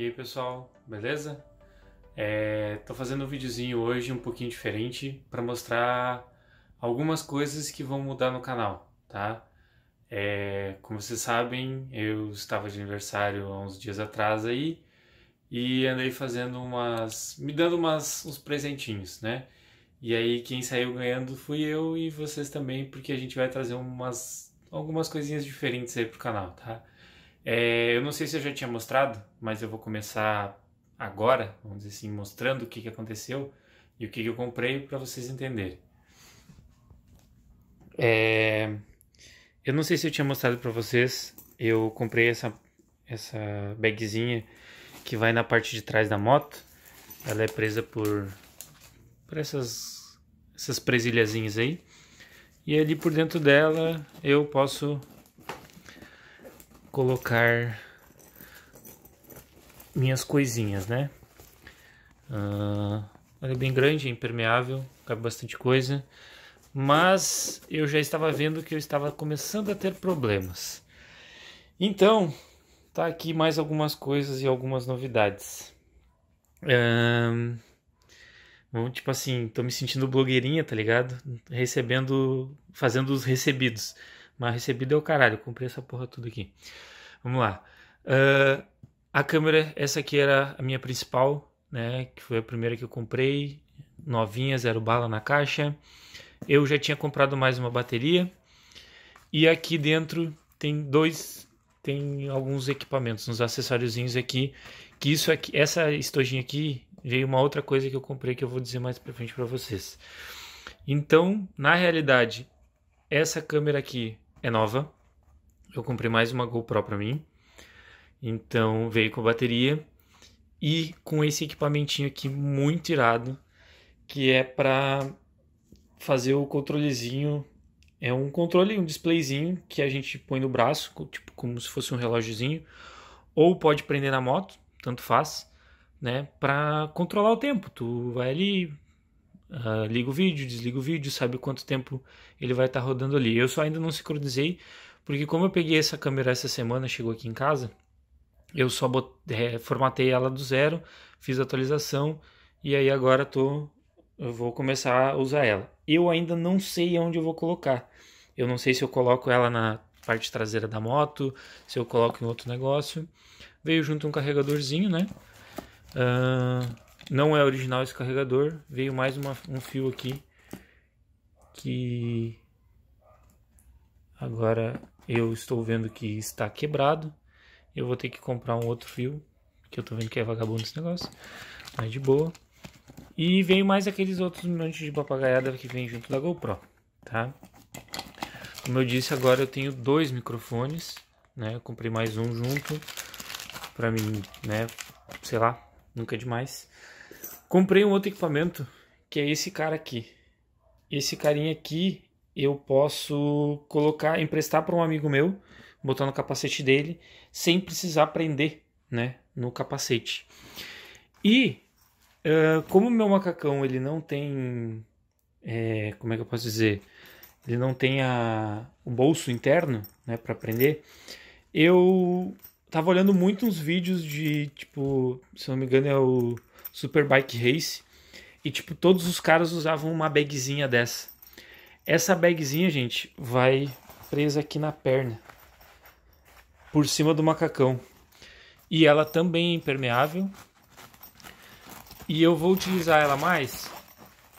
E aí pessoal, beleza? Estou é, fazendo um videozinho hoje um pouquinho diferente para mostrar algumas coisas que vão mudar no canal, tá? É, como vocês sabem, eu estava de aniversário há uns dias atrás aí e andei fazendo umas, me dando umas uns presentinhos, né? E aí quem saiu ganhando fui eu e vocês também, porque a gente vai trazer umas algumas coisinhas diferentes aí pro canal, tá? É, eu não sei se eu já tinha mostrado, mas eu vou começar agora, vamos dizer assim, mostrando o que, que aconteceu e o que, que eu comprei para vocês entenderem. É, eu não sei se eu tinha mostrado para vocês, eu comprei essa, essa bagzinha que vai na parte de trás da moto. Ela é presa por, por essas, essas presilhazinhas aí. E ali por dentro dela eu posso colocar minhas coisinhas, né? Uh, ela é bem grande, é impermeável, cabe bastante coisa. Mas eu já estava vendo que eu estava começando a ter problemas. Então, tá aqui mais algumas coisas e algumas novidades. Um, tipo assim, tô me sentindo blogueirinha, tá ligado? Recebendo, fazendo os recebidos. Mas recebi é o caralho, comprei essa porra tudo aqui. Vamos lá. Uh, a câmera, essa aqui era a minha principal, né? Que foi a primeira que eu comprei. Novinha, zero bala na caixa. Eu já tinha comprado mais uma bateria. E aqui dentro tem dois, tem alguns equipamentos, uns acessóriozinhos aqui. Que isso aqui, essa estojinha aqui veio uma outra coisa que eu comprei que eu vou dizer mais pra frente para vocês. Então, na realidade, essa câmera aqui é nova. Eu comprei mais uma GoPro para mim. Então veio com bateria e com esse equipamentinho aqui muito irado, que é para fazer o controlezinho. É um controle, um displayzinho que a gente põe no braço, tipo como se fosse um relógiozinho, ou pode prender na moto, tanto faz, né, para controlar o tempo. Tu vai ali, Uh, liga o vídeo, desliga o vídeo, sabe quanto tempo ele vai estar tá rodando ali. Eu só ainda não sincronizei, porque como eu peguei essa câmera essa semana, chegou aqui em casa, eu só é, formatei ela do zero, fiz a atualização e aí agora tô, eu vou começar a usar ela. Eu ainda não sei onde eu vou colocar. Eu não sei se eu coloco ela na parte traseira da moto, se eu coloco em outro negócio. Veio junto um carregadorzinho, né? Uh, não é original esse carregador. Veio mais uma, um fio aqui. Que agora eu estou vendo que está quebrado. Eu vou ter que comprar um outro fio. Que eu estou vendo que é vagabundo esse negócio. Mas de boa. E veio mais aqueles outros montes de papagaiada que vem junto da GoPro. Tá? Como eu disse, agora eu tenho dois microfones. Né? Eu comprei mais um junto. para mim, né? Sei lá, nunca é demais. Comprei um outro equipamento, que é esse cara aqui. Esse carinha aqui eu posso colocar, emprestar para um amigo meu, botar no capacete dele, sem precisar prender, né, no capacete. E uh, como meu macacão ele não tem, é, como é que eu posso dizer, ele não tem a, o bolso interno, né, para prender, eu tava olhando muito uns vídeos de, tipo, se não me engano é o Superbike Race. E, tipo, todos os caras usavam uma bagzinha dessa. Essa bagzinha, gente, vai presa aqui na perna. Por cima do macacão. E ela também é impermeável. E eu vou utilizar ela mais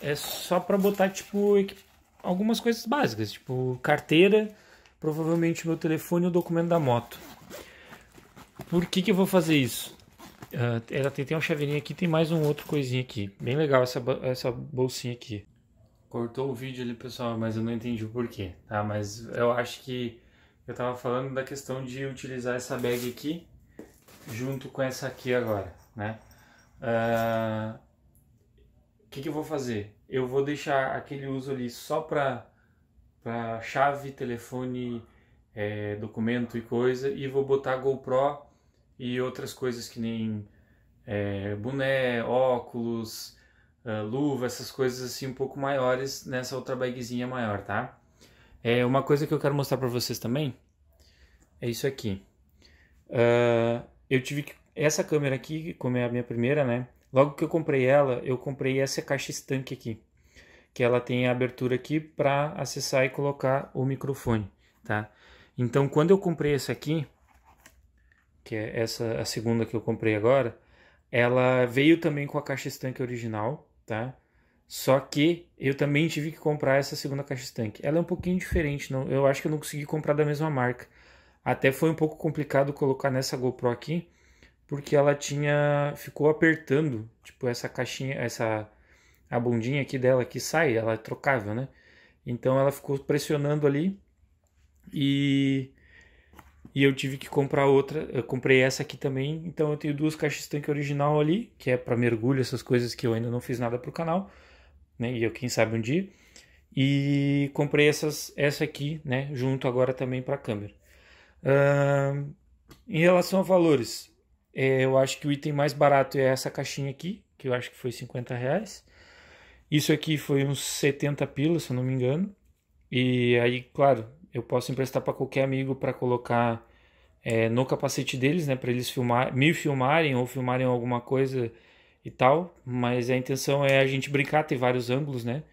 é só para botar tipo algumas coisas básicas, tipo carteira, provavelmente meu telefone e o documento da moto. Por que, que eu vou fazer isso? Uh, ela tem, tem uma chaveirinha aqui, tem mais um outro coisinha aqui. Bem legal essa, essa bolsinha aqui. Cortou o vídeo ali, pessoal, mas eu não entendi o porquê, tá? Mas eu acho que eu tava falando da questão de utilizar essa bag aqui junto com essa aqui agora, né? O ah, que, que eu vou fazer? Eu vou deixar aquele uso ali só para chave, telefone, é, documento e coisa e vou botar a GoPro e outras coisas que nem é, boné, óculos, uh, luva, essas coisas assim um pouco maiores nessa outra bagzinha maior, tá? É, uma coisa que eu quero mostrar para vocês também é isso aqui. Uh, eu tive que, essa câmera aqui, como é a minha primeira, né? Logo que eu comprei ela, eu comprei essa caixa estanque aqui, que ela tem a abertura aqui para acessar e colocar o microfone, tá? Então, quando eu comprei essa aqui, que é essa a segunda que eu comprei agora, ela veio também com a caixa estanque original, tá? Só que eu também tive que comprar essa segunda caixa estanque. Ela é um pouquinho diferente, não, eu acho que eu não consegui comprar da mesma marca. Até foi um pouco complicado colocar nessa GoPro aqui, porque ela tinha ficou apertando, tipo essa caixinha, essa a bundinha aqui dela que sai, ela é trocável, né? Então ela ficou pressionando ali e e eu tive que comprar outra, eu comprei essa aqui também, então eu tenho duas caixas tanque original ali, que é para mergulho, essas coisas que eu ainda não fiz nada pro canal, né? E eu quem sabe um dia. E comprei essas, essa aqui, né, junto agora também para câmera. Uh, em relação a valores, é, eu acho que o item mais barato é essa caixinha aqui, que eu acho que foi 50 reais. Isso aqui foi uns 70 pilas, se eu não me engano. E aí, claro, eu posso emprestar para qualquer amigo para colocar é, no capacete deles, né, para eles filmar, me filmarem ou filmarem alguma coisa e tal, mas a intenção é a gente brincar, ter vários ângulos, né,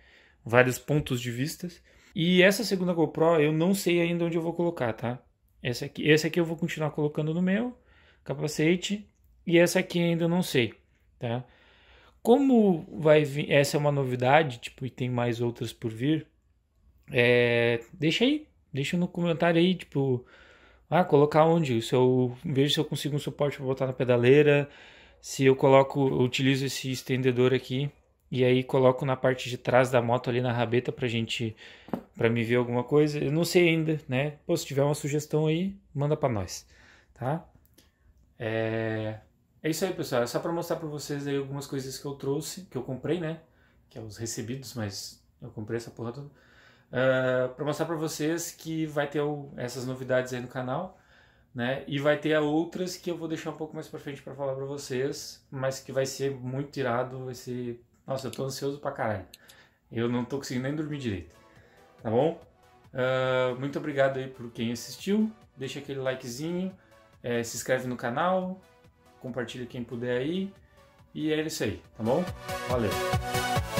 vários pontos de vistas. E essa segunda GoPro eu não sei ainda onde eu vou colocar, tá? Essa aqui, essa aqui eu vou continuar colocando no meu capacete e essa aqui ainda não sei, tá? Como vai vir, essa é uma novidade, tipo, e tem mais outras por vir, é, deixa aí Deixa no comentário aí, tipo, ah, colocar onde? Se eu vejo se eu consigo um suporte para botar na pedaleira, se eu coloco, eu utilizo esse estendedor aqui e aí coloco na parte de trás da moto ali na rabeta pra gente para me ver alguma coisa. Eu não sei ainda, né? Pô, se tiver uma sugestão aí, manda para nós, tá? É... é isso aí, pessoal. É só para mostrar para vocês aí algumas coisas que eu trouxe, que eu comprei, né? Que é os recebidos, mas eu comprei essa porra toda uh, ah, para mostrar para vocês que vai ter o, essas novidades aí no canal, né? E vai ter outras que eu vou deixar um pouco mais para frente para falar para vocês, mas que vai ser muito irado, vai ser... Nossa, eu tô ansioso para caralho. Eu não tô conseguindo nem dormir direito, tá bom? Uh, muito obrigado aí por quem assistiu, deixa aquele likezinho, é, se inscreve no canal, compartilha quem puder aí, e é isso aí, tá bom? Valeu!